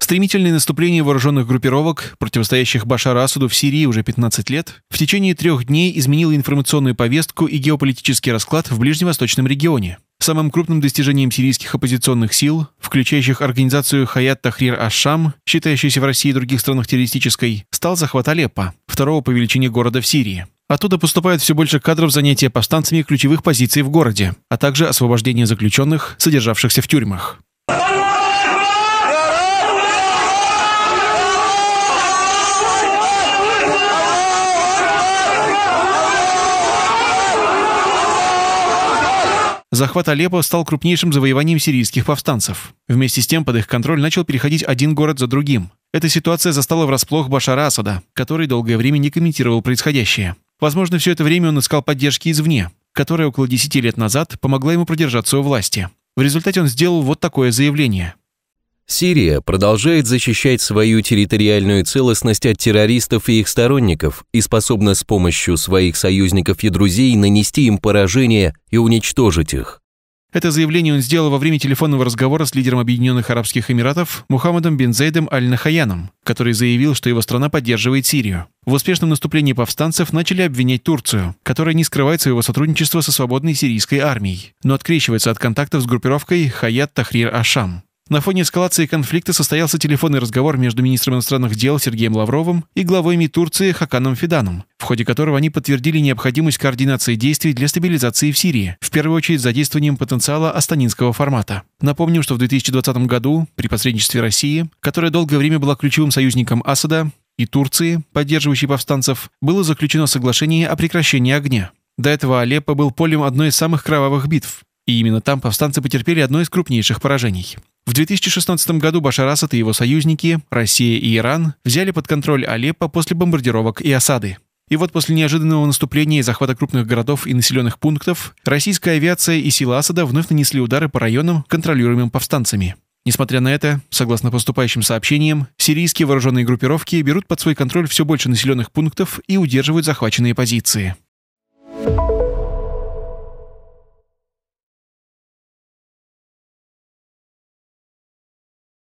Стремительное наступление вооруженных группировок, противостоящих Башар Асаду в Сирии уже 15 лет, в течение трех дней изменило информационную повестку и геополитический расклад в ближневосточном регионе. Самым крупным достижением сирийских оппозиционных сил, включающих организацию Хаят Тахрир Ашам, считающейся в России и других странах террористической, стал захват Алеппо, второго по величине города в Сирии. Оттуда поступает все больше кадров занятия повстанцами ключевых позиций в городе, а также освобождение заключенных, содержавшихся в тюрьмах. Захват Алеппо стал крупнейшим завоеванием сирийских повстанцев. Вместе с тем под их контроль начал переходить один город за другим. Эта ситуация застала врасплох Башара Асада, который долгое время не комментировал происходящее. Возможно, все это время он искал поддержки извне, которая около 10 лет назад помогла ему продержаться у власти. В результате он сделал вот такое заявление. Сирия продолжает защищать свою территориальную целостность от террористов и их сторонников и способна с помощью своих союзников и друзей нанести им поражение и уничтожить их. Это заявление он сделал во время телефонного разговора с лидером Объединенных Арабских Эмиратов Мухаммадом бен Зейдом Аль-Нахаяном, который заявил, что его страна поддерживает Сирию. В успешном наступлении повстанцев начали обвинять Турцию, которая не скрывает своего сотрудничества со свободной сирийской армией, но открещивается от контактов с группировкой Хаят Тахрир Ашам. На фоне эскалации конфликта состоялся телефонный разговор между министром иностранных дел Сергеем Лавровым и главой МИ Турции Хаканом Фиданом, в ходе которого они подтвердили необходимость координации действий для стабилизации в Сирии, в первую очередь задействованием потенциала астанинского формата. Напомним, что в 2020 году при посредничестве России, которая долгое время была ключевым союзником Асада, и Турции, поддерживающей повстанцев, было заключено соглашение о прекращении огня. До этого Алеппо был полем одной из самых кровавых битв, и именно там повстанцы потерпели одно из крупнейших поражений. В 2016 году Башар Асад и его союзники, Россия и Иран, взяли под контроль Алеппо после бомбардировок и осады. И вот после неожиданного наступления и захвата крупных городов и населенных пунктов, российская авиация и силы Асада вновь нанесли удары по районам, контролируемым повстанцами. Несмотря на это, согласно поступающим сообщениям, сирийские вооруженные группировки берут под свой контроль все больше населенных пунктов и удерживают захваченные позиции.